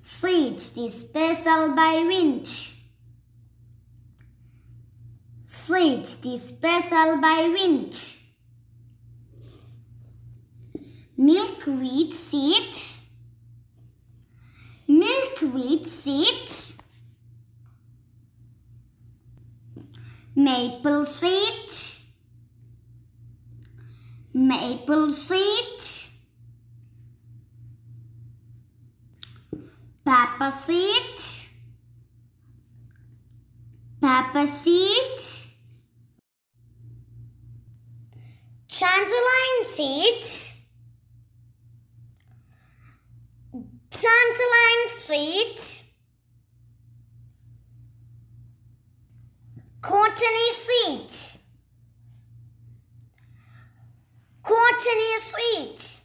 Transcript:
Switch dispersal by winch. Switch dispersal by winch. Milkweed seeds. Milkweed seeds. Maple seeds. Maple seeds Papa seat. Papa seat. Chandeline seat. Chandeline seat. Courtney seat. Courtney seat.